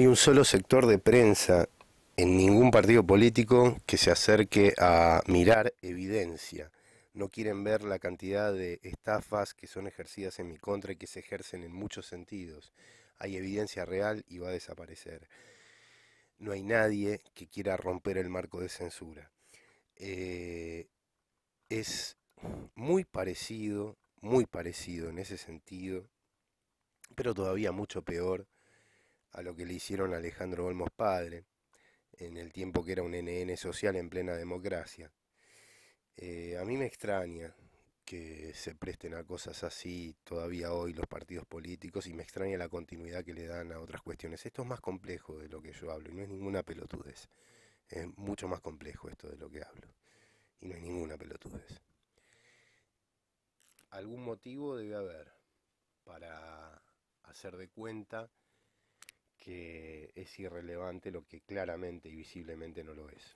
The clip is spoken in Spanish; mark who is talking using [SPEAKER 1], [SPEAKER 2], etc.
[SPEAKER 1] hay un solo sector de prensa en ningún partido político que se acerque a mirar evidencia. No quieren ver la cantidad de estafas que son ejercidas en mi contra y que se ejercen en muchos sentidos. Hay evidencia real y va a desaparecer. No hay nadie que quiera romper el marco de censura. Eh, es muy parecido, muy parecido en ese sentido, pero todavía mucho peor a lo que le hicieron a Alejandro Olmos padre, en el tiempo que era un NN social en plena democracia. Eh, a mí me extraña que se presten a cosas así todavía hoy los partidos políticos y me extraña la continuidad que le dan a otras cuestiones. Esto es más complejo de lo que yo hablo y no es ninguna pelotudez. Es mucho más complejo esto de lo que hablo y no es ninguna pelotudez. Algún motivo debe haber para hacer de cuenta que es irrelevante lo que claramente y visiblemente no lo es.